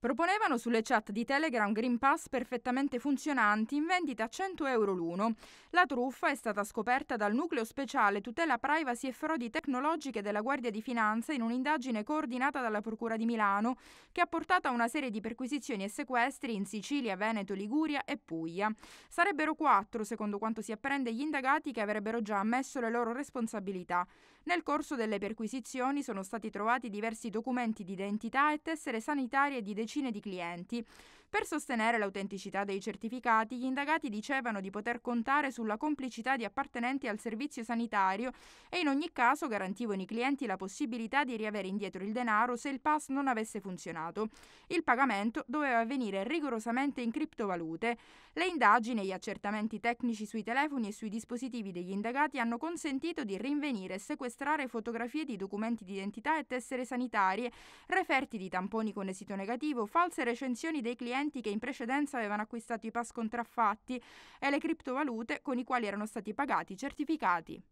Proponevano sulle chat di Telegram Green Pass perfettamente funzionanti in vendita a 100 euro l'uno. La truffa è stata scoperta dal Nucleo Speciale Tutela Privacy e Frodi Tecnologiche della Guardia di Finanza in un'indagine coordinata dalla Procura di Milano, che ha portato a una serie di perquisizioni e sequestri in Sicilia, Veneto, Liguria e Puglia. Sarebbero quattro, secondo quanto si apprende, gli indagati che avrebbero già ammesso le loro responsabilità. Nel corso delle perquisizioni sono stati trovati diversi documenti di identità e tessere sanitarie di decisione decine di clienti. Per sostenere l'autenticità dei certificati, gli indagati dicevano di poter contare sulla complicità di appartenenti al servizio sanitario e in ogni caso garantivano i clienti la possibilità di riavere indietro il denaro se il pass non avesse funzionato. Il pagamento doveva avvenire rigorosamente in criptovalute. Le indagini e gli accertamenti tecnici sui telefoni e sui dispositivi degli indagati hanno consentito di rinvenire e sequestrare fotografie di documenti di identità e tessere sanitarie, referti di tamponi con esito negativo negativo, false recensioni dei clienti che in precedenza avevano acquistato i pass contraffatti e le criptovalute con i quali erano stati pagati i certificati.